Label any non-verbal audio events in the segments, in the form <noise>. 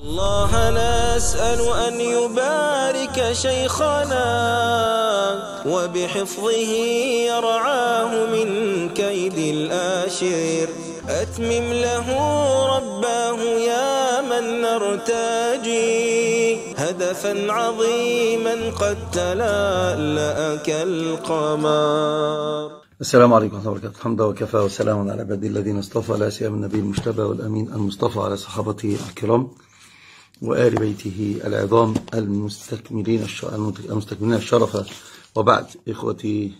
الله نسأل أن يبارك شيخنا وبحفظه يرعاه من كيد الآشر أتمم له رباه يا من نرتجي هدفا عظيما قد تلألأ كالقمر السلام عليكم ورحمة الله وبركاته الحمد وكفى وسلام على عباد الذين اصطفى لا سيما النبي المجتبى والأمين المصطفى على صحابته الكرام وآل بيته العظام المستكملين المستكملين الشرف وبعد إخوتي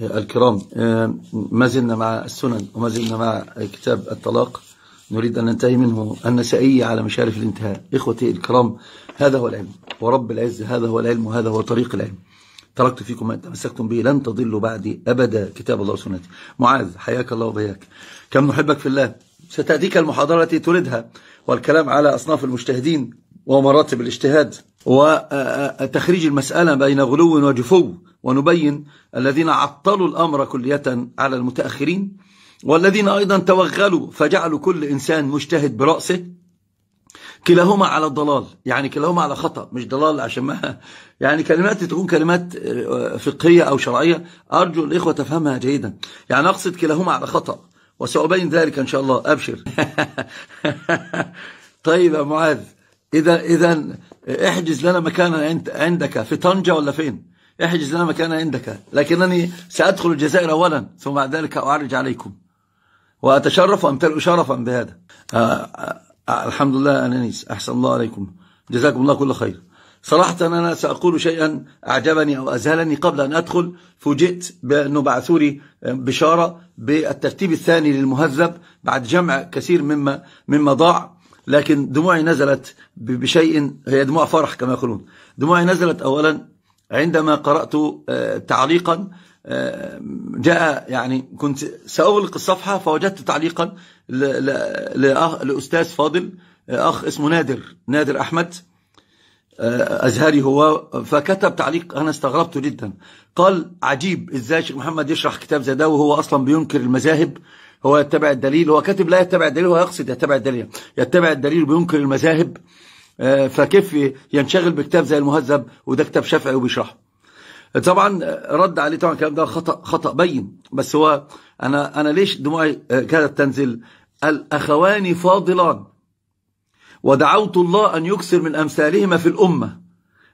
الكرام ما زلنا مع السنن وما زلنا مع كتاب الطلاق نريد أن ننتهي منه النسائية على مشارف الانتهاء إخوتي الكرام هذا هو العلم ورب العز هذا هو العلم وهذا هو طريق العلم تركت فيكم ما تمسكتم به لن تضلوا بعدي أبدا كتاب الله وسنتي معاذ حياك الله وبياك كم نحبك في الله ستأتيك المحاضرة التي تريدها والكلام على أصناف المجتهدين ومراتب الاجتهاد وتخريج المسألة بين غلو وجفو ونبين الذين عطلوا الأمر كلية على المتأخرين والذين أيضا توغلوا فجعلوا كل إنسان مجتهد برأسه كلاهما على الضلال يعني كلاهما على خطأ مش ضلال عشان ما يعني كلمات تكون كلمات آه، فقهية أو شرعية أرجو الإخوة تفهمها جيدا يعني أقصد كلاهما على خطأ وسأبين ذلك إن شاء الله أبشر <laughs> طيب يا معاذ إذا إذا احجز لنا مكانا عندك في طنجة ولا فين احجز لنا مكانا عندك لكنني سأدخل الجزائر أولا ثم بعد ذلك أعرج عليكم وأتشرف وأمتلئ شرفا بهذا آه،, آه،, آه الحمد لله أنانيس أحسن الله عليكم جزاكم الله كل خير صراحة أنا سأقول شيئا أعجبني أو أذهلني قبل أن أدخل فوجئت بأنه بعثوا لي بشارة بالترتيب الثاني للمهذب بعد جمع كثير مما مما ضاع لكن دموعي نزلت بشيء هي دموع فرح كما يقولون دموعي نزلت أولا عندما قرأت آه، تعليقا آه، جاء يعني كنت سأغلق الصفحة فوجدت تعليقا لأستاذ فاضل آه، أخ اسمه نادر نادر أحمد أزهري هو فكتب تعليق أنا استغربته جدا قال عجيب إزاي شيخ محمد يشرح كتاب زي ده وهو أصلا بينكر المذاهب هو يتبع الدليل هو كاتب لا يتبع الدليل هو يقصد يتبع الدليل يتبع الدليل بينكر المذاهب آه، فكيف ينشغل بكتاب زي المهذب وده كتاب شافعي وبيشرحه طبعا رد عليه طبعا الكلام ده خطا خطا بين بس هو انا انا ليش دموعي آه، كادت تنزل الاخوان فاضلان ودعوت الله ان يكثر من امثالهما في الامه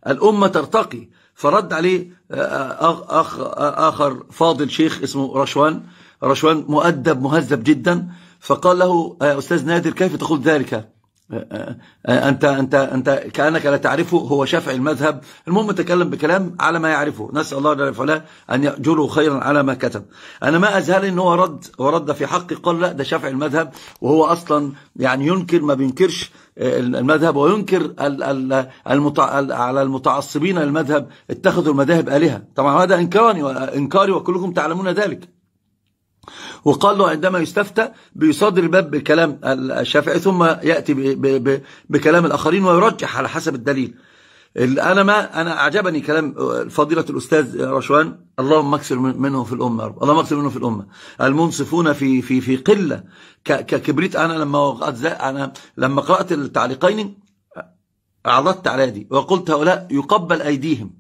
الامه ترتقي فرد عليه آه، اخ اخر فاضل شيخ اسمه رشوان رشوان مؤدب مهذب جدا فقال له يا آه، أستاذ نادر كيف تقول ذلك آه، آه، أنت, أنت, أنت كأنك لا تعرفه هو شافعي المذهب المهم تكلم بكلام على ما يعرفه نسأل الله جل وعلا أن يأجره خيرا على ما كتب أنا ما أزهل أنه هو رد ورد في حقي قال لا ده شافعي المذهب وهو أصلا يعني ينكر ما بينكرش المذهب وينكر على المتعصبين للمذهب اتخذوا المذاهب آلهة طبعا هذا إنكاري, إنكاري وكلكم تعلمون ذلك وقال له عندما يستفتى بيصدر الباب بكلام الشافعي ثم يأتي بكلام الآخرين ويرجح على حسب الدليل أنا ما أنا أعجبني كلام فضيلة الأستاذ رشوان اللهم اكثر منه في الأمة رب. اللهم اكثر منه في الأمة المنصفون في في في قلة ككبريت أنا لما أنا لما قرأت التعليقين عضضت على يدي وقلت هؤلاء يقبل أيديهم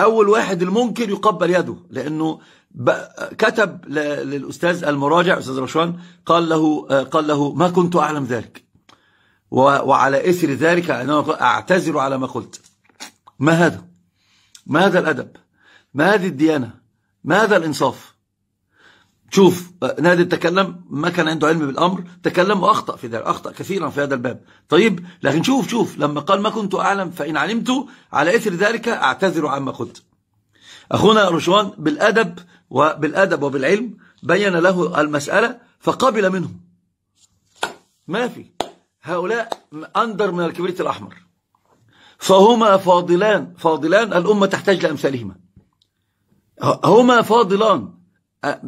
أول واحد المنكر يقبل يده لأنه كتب للأستاذ المراجع أستاذ رشوان قال له, آه، قال له ما كنت أعلم ذلك وعلى إثر ذلك أنا أعتذر على ما قلت ما هذا ما هذا الأدب ما هذه الديانة ما هذا الإنصاف شوف آه، نادي تكلم ما كان عنده علم بالأمر تكلم وأخطأ في ذلك أخطأ كثيرا في هذا الباب طيب لكن شوف شوف لما قال ما كنت أعلم فإن علمت على إثر ذلك أعتذر عما قلت أخونا رشوان بالأدب وبالأدب وبالعلم بين له المسألة فقبل منه ما في هؤلاء أندر من الكبريت الأحمر فهما فاضلان فاضلان الأمة تحتاج لأمثالهما هما فاضلان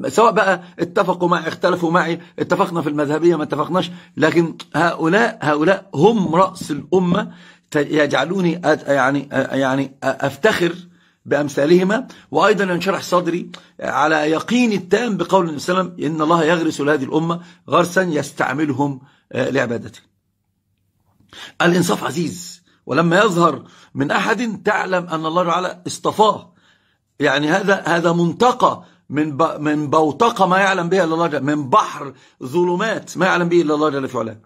سواء بقى اتفقوا معي اختلفوا معي اتفقنا في المذهبية ما اتفقناش لكن هؤلاء هؤلاء هم رأس الأمة يجعلوني يعني يعني أفتخر بأمثالهما وأيضا ينشرح صدري على يقين التام بقول النبي صلى الله عليه وسلم إن الله يغرس لهذه الأمة غرسا يستعملهم آه، لعبادته الإنصاف عزيز ولما يظهر من أحد تعلم أن الله تعالى اصطفاه يعني هذا هذا منتقى من من بوتقة ما يعلم بها إلا الله جل من بحر ظلمات ما يعلم به إلا الله جل في علاه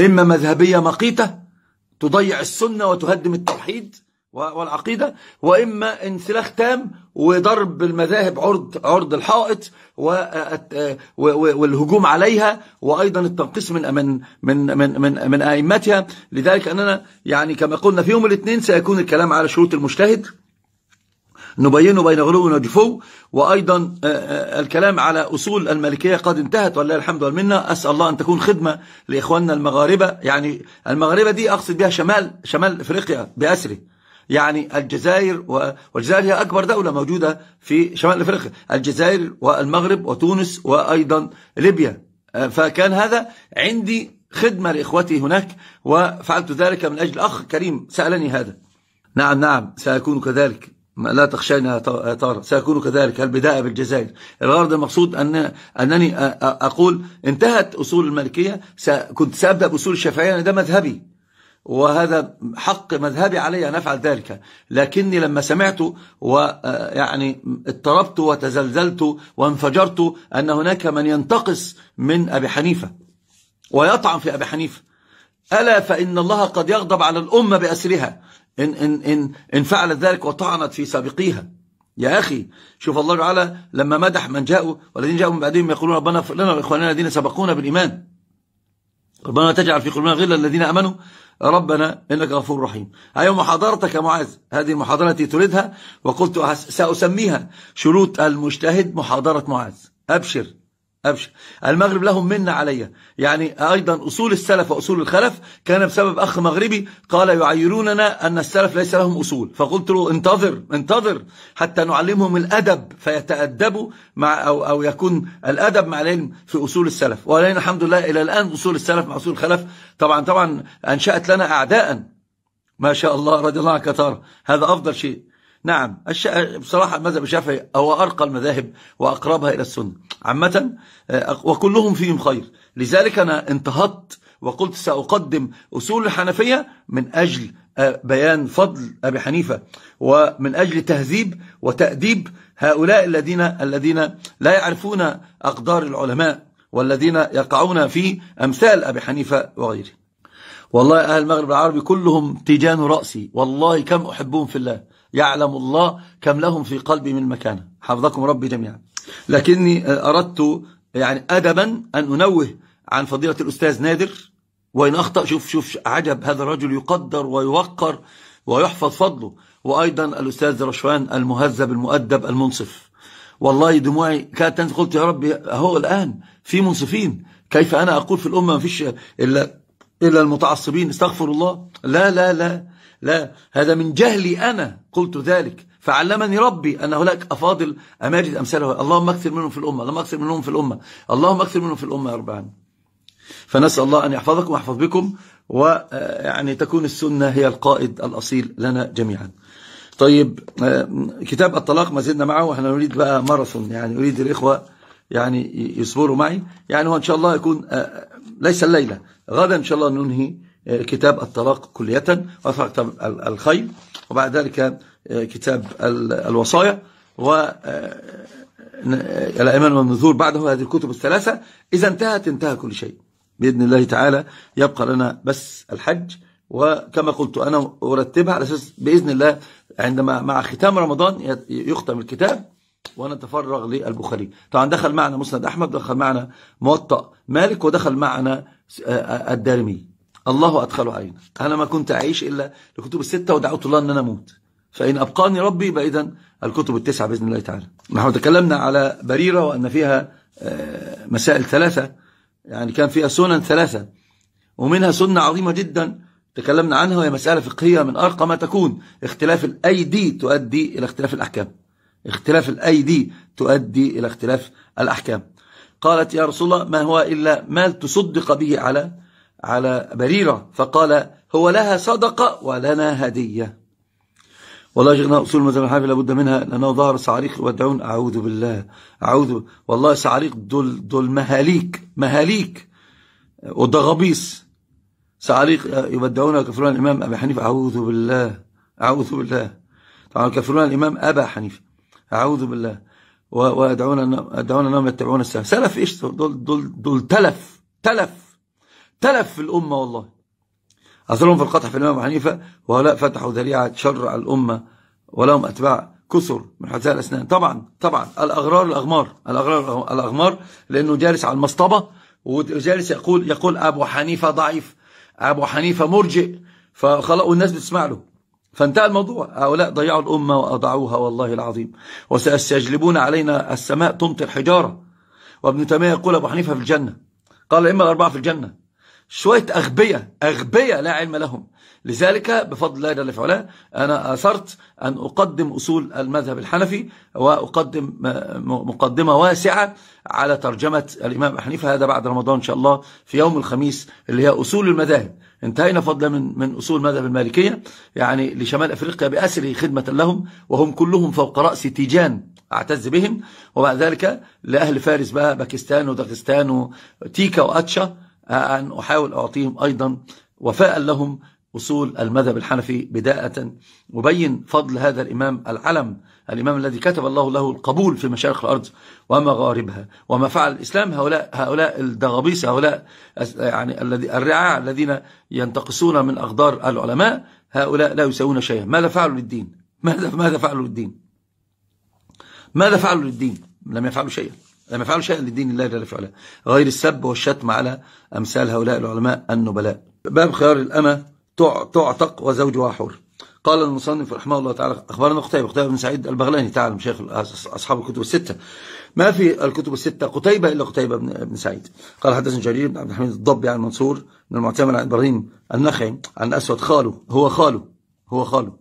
إما مذهبية مقيتة تضيع السنة وتهدم التوحيد والعقيدة وإما انسلاخ تام وضرب المذاهب عرض عرض الحائط والهجوم عليها وأيضا التنقيص من من من من من, من أئمتها لذلك أننا يعني كما قلنا في يوم الاثنين سيكون الكلام على شروط المجتهد نبينه بين غلو ونجفو وأيضا آه، آه، الكلام على أصول الملكية قد انتهت والله الحمد والمنة أسأل الله أن تكون خدمة لإخواننا المغاربة يعني المغاربة دي أقصد بها شمال شمال إفريقيا بأسره يعني الجزائر والجزائر هي أكبر دولة موجودة في شمال أفريقيا الجزائر والمغرب وتونس وأيضا ليبيا آه، فكان هذا عندي خدمة لإخوتي هناك وفعلت ذلك من أجل أخ كريم سألني هذا نعم نعم سأكون كذلك لا تخشين يا طارق سأكون كذلك البداية بالجزائر الغرض المقصود أن أنني أقول انتهت أصول الملكية كنت سأبدأ بأصول الشافعية ده مذهبي وهذا حق مذهبي علي أن أفعل ذلك لكني لما سمعت ويعني اضطربت وتزلزلت وانفجرت أن هناك من ينتقص من أبي حنيفة ويطعن في أبي حنيفة ألا فإن الله قد يغضب على الأمة بأسرها إن, إن, إن, إن فعلت ذلك وطعنت في سابقيها يا أخي شوف الله تعالى لما مدح من جاءوا والذين جاءوا من بعدهم يقولون ربنا لنا وإخواننا الذين سبقونا بالإيمان ربنا تجعل في قلوبنا غلا الذين امنوا ربنا إنك غفور رحيم أي أيوة محاضرتك يا معاذ هذه المحاضرة التي تريدها وقلت سأسميها شروط المجتهد محاضرة معاذ أبشر أبشر المغرب لهم منا علي يعني أيضا أصول السلف وأصول الخلف كان بسبب أخ مغربي قال يعيروننا أن السلف ليس لهم أصول فقلت له انتظر انتظر حتى نعلمهم الأدب فيتأدبوا مع أو, أو يكون الأدب مع العلم في أصول السلف ولين الحمد لله إلى الآن أصول السلف مع أصول الخلف طبعا طبعا أنشأت لنا أعداء ما شاء الله رضي الله عنك هذا أفضل شيء نعم بصراحة المذهب الشافعي هو أرقى المذاهب وأقربها إلى السنة عامة آه، وكلهم فيهم خير لذلك أنا انتهضت وقلت سأقدم أصول الحنفية من أجل آه، بيان فضل أبي حنيفة ومن أجل تهذيب وتأديب هؤلاء الذين الذين لا يعرفون أقدار العلماء والذين يقعون في أمثال أبي حنيفة وغيره والله أهل المغرب العربي كلهم تيجان رأسي والله كم أحبهم في الله يعلم الله كم لهم في قلبي من مكانة حفظكم ربي جميعا لكني آه، أردت يعني أدبا أن أنوه عن فضيلة الأستاذ نادر وإن أخطأ شوف شوف عجب هذا الرجل يقدر ويوقر ويحفظ فضله وأيضا الأستاذ رشوان المهذب المؤدب المنصف والله دموعي كانت تنزل قلت يا ربي أهو الآن في منصفين كيف أنا أقول في الأمة ما فيش إلا, إلا المتعصبين استغفر الله لا لا لا لا هذا من جهلي أنا قلت ذلك فعلمني ربي أن هناك أفاضل أماجد أمثاله اللهم أكثر منهم في الأمة اللهم أكثر منهم في الأمة اللهم أكثر منهم في الأمة يا رب العالمين فنسأل الله أن يحفظكم ويحفظ بكم ويعني آه، تكون السنة هي القائد الأصيل لنا جميعا طيب آه، كتاب الطلاق ما زلنا معه احنا نريد بقى ماراثون يعني أريد الإخوة يعني يصبروا معي يعني هو إن شاء الله يكون آه، ليس الليلة غدا إن شاء الله ننهي آه، كتاب الطلاق كلية وكتاب كتاب وبعد ذلك آه، كتاب الوصايا و آه، الأيمان والنذور بعده هذه الكتب الثلاثة إذا انتهت انتهى كل شيء بإذن الله تعالى يبقى لنا بس الحج وكما قلت أنا أرتبها على أساس بإذن الله عندما مع ختام رمضان يختم الكتاب ونتفرغ للبخاري طبعا دخل معنا مسند أحمد دخل معنا موطأ مالك ودخل معنا الدارمي الله أدخله عينه أنا ما كنت أعيش إلا الكتب الستة ودعوت الله أن أنا أموت فإن أبقاني ربي يبقى الكتب التسعة بإذن الله تعالى نحن تكلمنا على بريرة وأن فيها آه، مسائل ثلاثة يعني كان فيها سنن ثلاثة ومنها سنة عظيمة جدا تكلمنا عنها وهي مسألة فقهية من أرقى ما تكون اختلاف الأيدي تؤدي إلى اختلاف الأحكام اختلاف الأيدي تؤدي إلى اختلاف الأحكام قالت يا رسول الله ما هو إلا مال تصدق به على على بريرة فقال هو لها صدقة ولنا هدية والله شيخنا أصول مذهب الحنفي لابد منها لأنه ظهر صعاريخ يودعون أعوذ بالله أعوذ والله صعاريخ دول, دول مهاليك مهاليك وده غبيص آه، يودعون يكفرون الإمام أبي حنيفة أعوذ بالله أعوذ بالله طبعا يكفرون الإمام أبا حنيفة أعوذ بالله ويدعون أنهم يتبعون السلف سلف إيش دول, دول, دول تلف تلف تلف في الأمة والله أصلهم في القطح في الإمام حنيفة وهؤلاء فتحوا ذريعة شر على الأمة ولهم أتباع كثر من حتى الأسنان طبعا طبعا الأغرار الأغمار الأغرار الأغمار لأنه جالس على المصطبة وجالس يقول يقول أبو حنيفة ضعيف أبو حنيفة مرجئ فخلاص والناس بتسمع له فانتهى الموضوع هؤلاء ضيعوا الأمة وأضعوها والله العظيم وسيستجلبون علينا السماء تمطر حجارة وابن تيمية يقول أبو حنيفة في الجنة قال الأئمة الأربعة في الجنة شوية أغبية أغبية لا علم لهم لذلك بفضل الله جل وعلا أنا أثرت أن أقدم أصول المذهب الحنفي وأقدم مقدمة واسعة على ترجمة الإمام حنيفة هذا بعد رمضان إن شاء الله في يوم الخميس اللي هي أصول المذاهب انتهينا فضلا من من أصول المذهب المالكية يعني لشمال أفريقيا بأسره خدمة لهم وهم كلهم فوق رأس تيجان أعتز بهم وبعد ذلك لأهل فارس بقى باكستان وداغستان وتيكا وأتشا أن أحاول أعطيهم أيضا وفاء لهم أصول المذهب الحنفي بداءة أبين فضل هذا الإمام العلم الإمام الذي كتب الله له القبول في مشارق الأرض ومغاربها وما فعل الإسلام هؤلاء هؤلاء الدغبيس هؤلاء يعني الذي الرعاع الذين ينتقصون من أقدار العلماء هؤلاء لا يسوون شيئا ماذا فعلوا للدين ماذا ماذا فعلوا للدين ماذا فعلوا للدين لم يفعلوا شيئا لما فعلوا شيئا لدين الله جل في غير السب والشتم على أمثال هؤلاء العلماء النبلاء باب خيار الأمة تعتق وزوجها حر قال المصنف رحمه الله تعالى أخبرنا قتيبة قتيبة بن سعيد البغلاني تعلم شيخ أصحاب الكتب الستة ما في الكتب الستة قتيبة إلا قتيبة بن سعيد قال حدثنا جرير بن عبد الحميد الضبي عن منصور بن المعتمر عن إبراهيم النخعي عن أسود خاله هو خاله هو خاله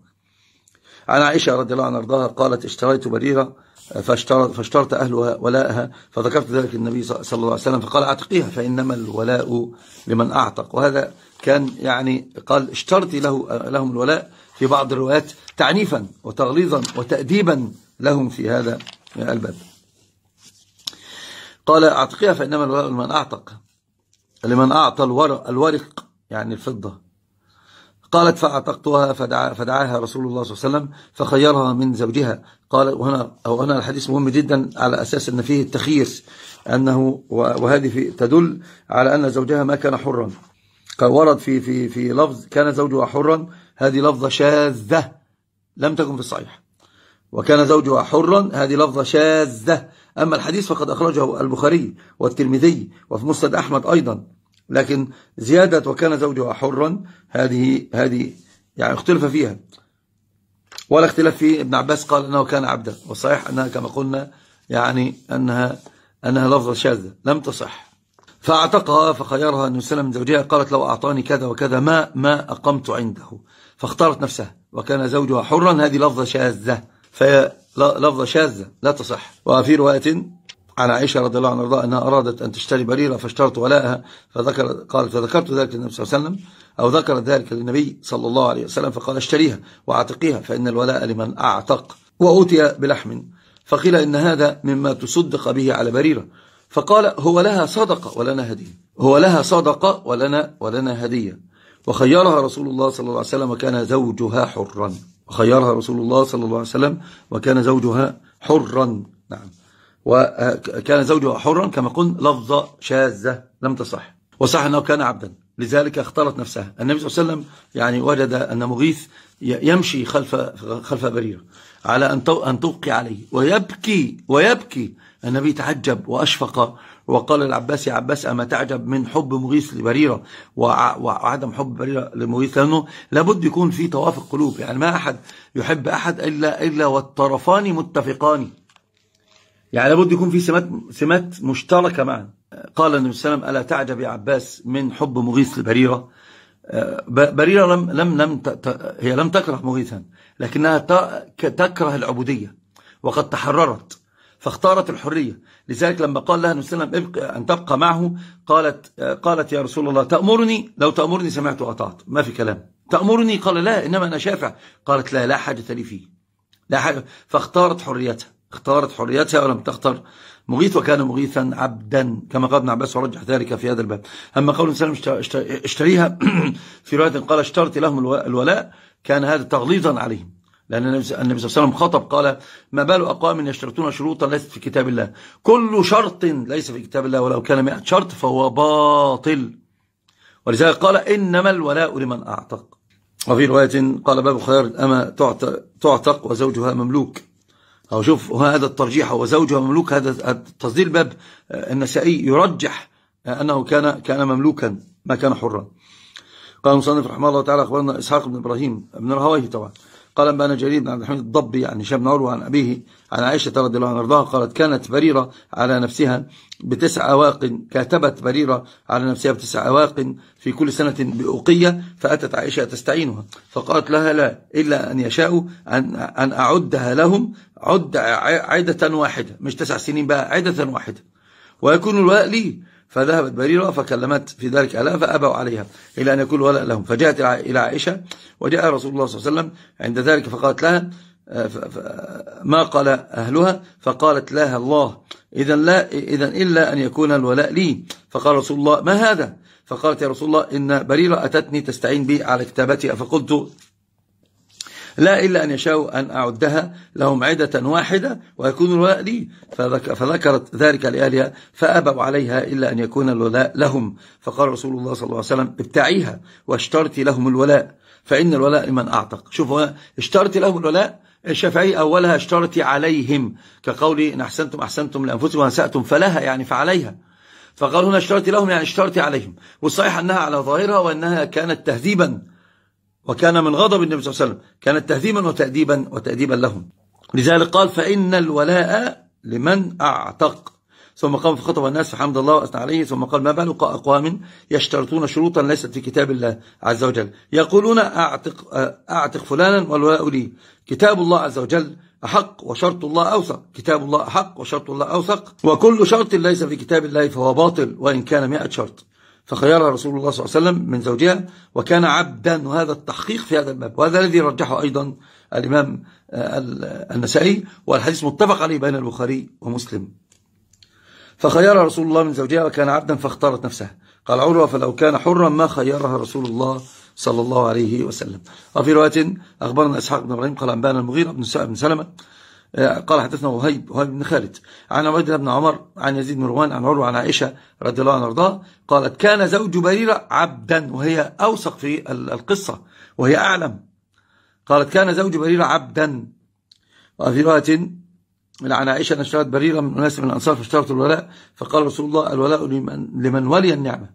عن عائشة رضي الله عنها قالت اشتريت بريرة فاشترط, فاشترط أهلها ولاءها فذكرت ذلك النبي صلى الله عليه وسلم فقال اعتقيها فإنما الولاء لمن أعتق وهذا كان يعني قال اشترطي له لهم الولاء في بعض الروايات تعنيفا وتغليظا وتأديبا لهم في هذا الباب قال اعتقيها فإنما الولاء لمن أعتق لمن أعطى الورق يعني الفضة قالت فعتقتها فدعا فدعاها رسول الله صلى الله عليه وسلم فخيرها من زوجها قال وهنا أو هنا الحديث مهم جدا على أساس أن فيه التخيير أنه وهذه تدل على أن زوجها ما كان حرا ورد في في في لفظ كان زوجها حرا هذه لفظة شاذة لم تكن في الصحيح وكان زوجها حرا هذه لفظة شاذة أما الحديث فقد أخرجه البخاري والترمذي وفي مسند أحمد أيضا لكن زيادة وكان زوجها حرا هذه هذه يعني اختلف فيها ولا اختلاف في ابن عباس قال أنه كان عبدا وصحيح أنها كما قلنا يعني أنها أنها لفظة شاذة لم تصح فاعتقها فخيرها أن يسلم من زوجها قالت لو أعطاني كذا وكذا ما ما أقمت عنده فاختارت نفسها وكان زوجها حرا هذه لفظة شاذة فهي لفظة شاذة لا تصح وفي رواية عن عائشة رضي الله عنها أنها أرادت أن تشتري بريرة فاشترت ولاءها فذكر قالت فذكرت ذلك للنبي صلى الله عليه وسلم أو ذكرت ذلك للنبي صلى الله عليه وسلم فقال اشتريها واعتقيها فإن الولاء لمن أعتق وأوتي بلحم فقيل إن هذا مما تصدق به على بريرة فقال هو لها صدقة ولنا هدية هو لها صدقة ولنا ولنا هدية وخيرها رسول الله صلى الله عليه وسلم وكان زوجها حرا وخيرها رسول الله صلى الله عليه وسلم وكان زوجها حرا نعم وكان زوجها حرا كما قلنا لفظة شاذة لم تصح وصح أنه كان عبدا لذلك اختلط نفسها النبي صلى الله عليه وسلم يعني وجد أن مغيث يمشي خلف خلف بريرة على أن أن توقي عليه ويبكي ويبكي النبي تعجب وأشفق وقال للعباس يا عباس أما تعجب من حب مغيث لبريرة وعدم حب بريرة لمغيث لأنه لابد يكون في توافق قلوب يعني ما أحد يحب أحد إلا, إلا والطرفان متفقان يعني لابد يكون في سمات سمات مشتركة معا قال النبي صلى الله عليه وسلم ألا تعجب يا عباس من حب مغيث لبريرة بريرة لم لم لم هي لم تكره مغيثا لكنها تكره العبودية وقد تحررت فاختارت الحرية لذلك لما قال لها النبي صلى الله عليه وسلم أن تبقى معه قالت قالت يا رسول الله تأمرني لو تأمرني سمعت وأطعت ما في كلام تأمرني قال لا إنما أنا شافع قالت لا لا حاجة لي فيه لا حاجة فاختارت حريتها اختارت حريتها ولم تختر مغيث وكان مغيثا عبدا كما قال ابن عباس ورجح ذلك في هذا الباب أما قول سلم اشتريها <clears throat> في رواية قال اشترت لهم الولاء كان هذا تغليظا عليهم لأن النبي صلى الله عليه وسلم خطب قال ما بال أقوام يشترطون شروطا ليست في كتاب الله كل شرط ليس في كتاب الله ولو كان 100 شرط فهو باطل ولذلك قال إنما الولاء لمن أعتق وفي رواية قال باب خير الأمة تعتق وزوجها مملوك أو شوف هذا الترجيح هو زوجها مملوك هذا تصدير باب آه، النسائي يرجح آه، أنه كان كان مملوكا ما كان حرا قال المصنف رحمه الله تعالى أخبرنا إسحاق بن إبراهيم بن رهويه طبعا قال أنبأنا جرير بن عبد الحميد الضبي عن هشام بن عروة عن أبيه عن عائشة رضي الله عنها قالت كانت بريرة على نفسها بتسع أواق كاتبت بريرة على نفسها بتسع أواق في كل سنة بأوقية فأتت عائشة تستعينها فقالت لها لا إلا أن يشاءوا أن, أعدها لهم عد عدة واحدة مش تسع سنين بقى عدة واحدة ويكون الولاء لي فذهبت بريرة فكلمت في ذلك ألا فأبوا عليها إلى أن يكون الولاء لهم فجاءت إلى عائشة وجاء رسول الله صلى الله عليه وسلم عند ذلك فقالت لها ما قال أهلها فقالت لها الله إذا لا إذا إلا أن يكون الولاء لي فقال رسول الله ما هذا فقالت يا رسول الله إن بريرة أتتني تستعين بي على كتابتي فقلت لا إلا أن يشاءوا أن أعدها لهم عدة واحدة ويكون الولاء لي فذكرت ذلك لأهلها فأبوا عليها إلا أن يكون الولاء لهم فقال رسول الله صلى الله عليه وسلم ابتعيها واشترتي لهم الولاء فإن الولاء لمن أعتق شوفوا اشترتي لهم الولاء الشافعي أولها اشترطي عليهم كقولي إن أحسنتم أحسنتم لأنفسكم وأنسأتم فلها يعني فعليها فقال هنا اشترطي لهم يعني اشترطي عليهم والصحيح أنها على ظاهرها وأنها كانت تهذيبا وكان من غضب النبي صلى الله عليه وسلم كانت تهذيبا وتأديبا وتأديبا لهم لذلك قال فإن الولاء لمن أعتق ثم قام فخطب الناس فحمد الله وأثنى عليه ثم قال ما بال أقوام يشترطون شروطا ليست في كتاب الله عز وجل يقولون أعتق, أعتق فلانا والولاء لي كتاب الله عز وجل أحق وشرط الله أوثق كتاب الله أحق وشرط الله أوثق وكل شرط ليس في كتاب الله فهو باطل وإن كان مئة شرط فخيرها رسول الله صلى الله عليه وسلم من زوجها وكان عبدا وهذا التحقيق في هذا الباب وهذا الذي رجحه أيضا الإمام آه، النسائي والحديث متفق عليه بين البخاري ومسلم فخيرها رسول الله من زوجها وكان عبدا فاختارت نفسها قال عروة فلو كان حرا ما خيرها رسول الله صلى الله عليه وسلم وفي رواية أخبرنا إسحاق بن إبراهيم قال أنبانا المغيرة بن سلمة آه، قال حدثنا وهيب وهيب بن خالد عن عبيد بن عمر عن يزيد بن روان عن عروة عن عائشة رضي الله عنها وارضاها قالت كان زوج بريرة عبدا وهي أوثق في القصة وهي أعلم قالت كان زوج بريرة عبدا وفي رواية عن عائشة أن اشترت بريرة من أناس من الأنصار فاشترت الولاء فقال رسول الله الولاء لمن, لمن ولي النعمة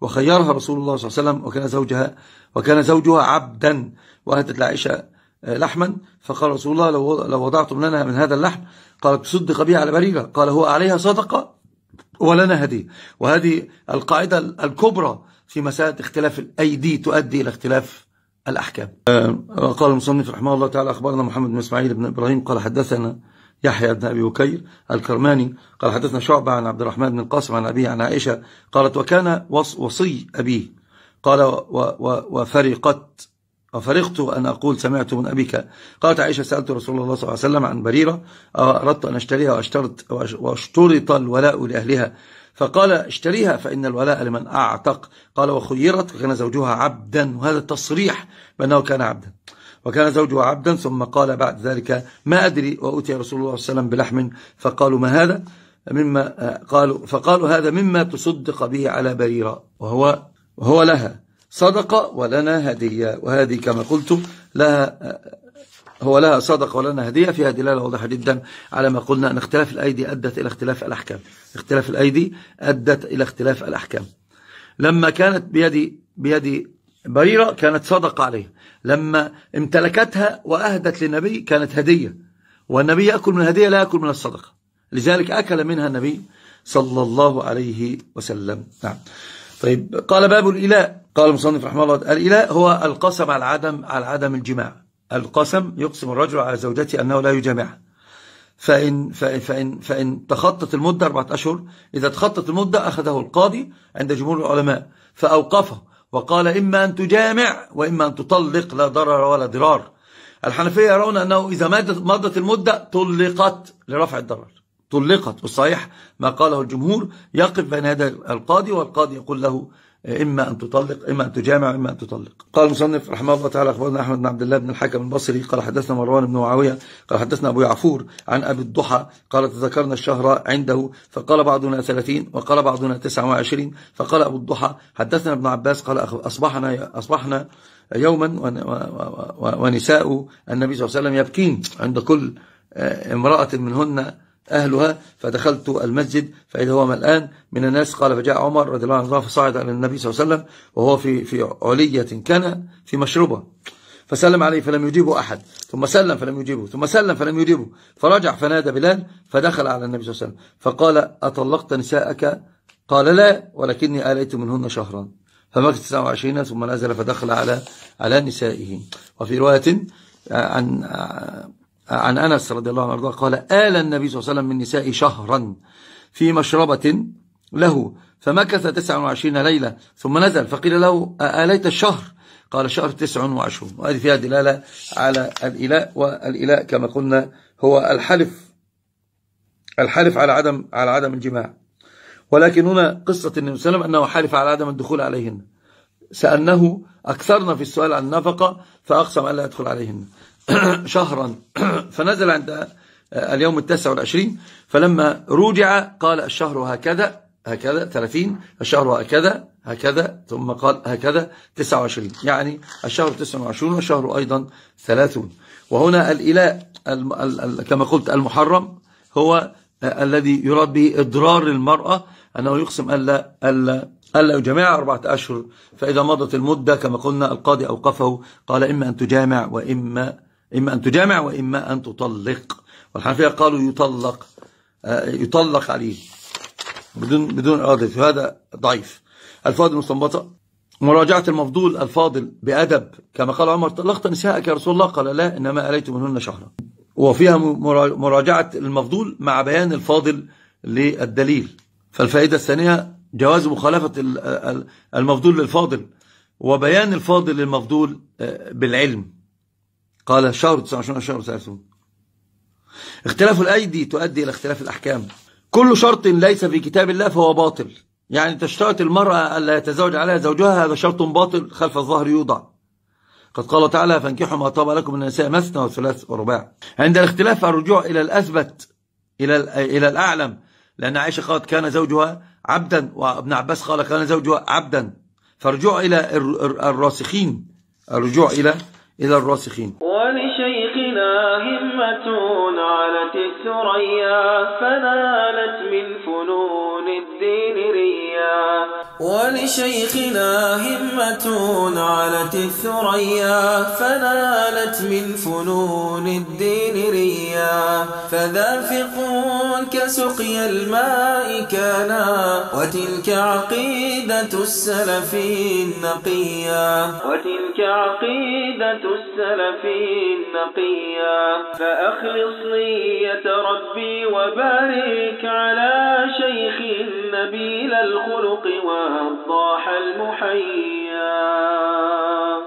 وخيرها رسول الله صلى الله عليه وسلم وكان زوجها وكان زوجها عبدا وأهدت لعائشة آه، لحما فقال رسول الله لو, لو وضعتم لنا من هذا اللحم قالت تصدق بها على بريرة قال هو عليها صدقة ولنا هدية وهذه القاعدة الكبرى في مسألة اختلاف الأيدي تؤدي إلى اختلاف الأحكام آه، قال المصنف رحمه الله تعالى أخبرنا محمد بن إسماعيل بن إبراهيم قال حدثنا يحيى بن أبي بكير الكرماني قال حدثنا شعبة عن عبد الرحمن بن القاسم عن أبيه عن عائشة قالت وكان وصي أبيه قال وفرقت وفرقت أن أقول سمعت من أبيك قالت عائشة سألت رسول الله صلى الله عليه وسلم عن بريرة أردت أن أشتريها واشترط, واشترط الولاء لأهلها فقال اشتريها فإن الولاء لمن أعتق قال وخيرت وكان زوجها عبدا وهذا التصريح بأنه كان عبدا وكان زوجها عبدا ثم قال بعد ذلك ما أدري وأتي رسول الله صلى الله عليه وسلم بلحم فقالوا ما هذا مما آه، قالوا فقالوا هذا مما تصدق به على بريرة وهو وهو لها صدقة ولنا هدية وهذه كما قلت لها آه، هو لها صدقة ولنا هدية فيها دلالة واضحة جدا على ما قلنا أن اختلاف الأيدي أدت إلى اختلاف الأحكام اختلاف الأيدي أدت إلى اختلاف الأحكام لما كانت بيدي بيد بريرة كانت صدقة عليها لما امتلكتها وأهدت للنبي كانت هدية والنبي يأكل من الهدية لا يأكل من الصدقة لذلك أكل منها النبي صلى الله عليه وسلم نعم طيب قال باب الإلاء قال المصنف رحمه الله الإلاء هو القسم على عدم على عدم الجماع القسم يقسم الرجل على زوجته أنه لا يجامعها فإن, فإن, فإن, فإن تخطت المدة أربعة أشهر إذا تخطت المدة أخذه القاضي عند جمهور العلماء فأوقفه وقال إما أن تجامع وإما أن تطلق لا ضرر ولا ضرار الحنفية يرون أنه إذا مضت المدة طلقت لرفع الضرر طلقت والصحيح ما قاله الجمهور يقف بين هذا القاضي والقاضي يقول له إما أن تطلق إما أن تجامع إما أن تطلق قال المصنف رحمه الله تعالى أخبرنا أحمد بن عبد الله بن الحكم البصري قال حدثنا مروان بن معاوية قال حدثنا أبو يعفور عن أبي الضحى قال تذكرنا الشهر عنده فقال بعضنا 30 وقال بعضنا 29 فقال أبو الضحى حدثنا ابن عباس قال أصبحنا أصبحنا يوما ونساء النبي صلى الله عليه وسلم يبكين عند كل آه، امرأة منهن أهلها فدخلت المسجد فإذا هو ملآن من الناس قال فجاء عمر رضي الله عنه فصعد إلى النبي صلى الله عليه وسلم وهو في في علية كان في مشروبة فسلم عليه فلم يجيبه أحد ثم سلم فلم يجيبه ثم سلم فلم يجيبه فرجع فنادى بلال فدخل على النبي صلى الله عليه وسلم فقال أطلقت نساءك قال لا ولكني آليت منهن شهرا فمكث 29 ثم نزل فدخل على على نسائه وفي رواية عن عن أنس رضي الله عنه قال آل النبي صلى الله عليه وسلم من نساء شهرا في مشربة له فمكث 29 ليلة ثم نزل فقيل له آليت الشهر قال شهر 29 وهذه فيها دلالة على الإلاء والإلاء كما قلنا هو الحلف الحلف على عدم على عدم الجماع ولكن هنا قصة النبي صلى الله عليه وسلم أنه حلف على عدم الدخول عليهن سألناه أكثرنا في السؤال عن النفقة فأقسم ألا يدخل عليهن <coughs> شهرا <coughs> فنزل عند آه، اليوم التاسع والعشرين فلما رجع قال الشهر هكذا هكذا 30 الشهر هكذا هكذا ثم قال هكذا 29 يعني الشهر 29 والشهر أيضا 30 وهنا الإلاء كما قلت المحرم هو آه، الذي يراد به إضرار المرأة أنه يقسم ألا, ألا ألا يجامع أربعة أشهر فإذا مضت المدة كما قلنا القاضي أوقفه قال إما أن تجامع وإما إما أن تجامع وإما أن تطلق والحنفية قالوا يطلق آه، يطلق عليه بدون بدون إرادة هذا ضعيف الفاضل المستنبطة مراجعة المفضول الفاضل بأدب كما قال عمر طلقت نساءك يا رسول الله قال لا إنما أليت منهن شهرا وفيها مراجعة المفضول مع بيان الفاضل للدليل فالفائدة الثانية جواز مخالفة المفضول للفاضل وبيان الفاضل للمفضول آه، بالعلم قال شهر 29 شهر 30 اختلاف الأيدي تؤدي إلى اختلاف الأحكام كل شرط ليس في كتاب الله فهو باطل يعني تشترط المرأة ألا يتزوج عليها زوجها هذا شرط باطل خلف الظهر يوضع قد قال تعالى فانكحوا ما طاب لكم من النساء مثنى وثلاث ورباع عند الاختلاف الرجوع إلى الأثبت إلى إلى الأعلم لأن عائشة قالت كان زوجها عبدا وابن عباس قال كان زوجها عبدا فالرجوع إلى الراسخين الرجوع إلى إلى الراسخين ولشيخنا همة علت الثريا فنالت من فنون الدين ريا ولشيخنا همة علت الثريا فنالت من فنون الدين ريا كنا فذافقون كسقي الماء كانا وتلك عقيدة السلف النقيا وتلك عقيدة السلف النقيا فأخلص نية ربي وبارك على شيخ نبيل الخلق والضاح المحيا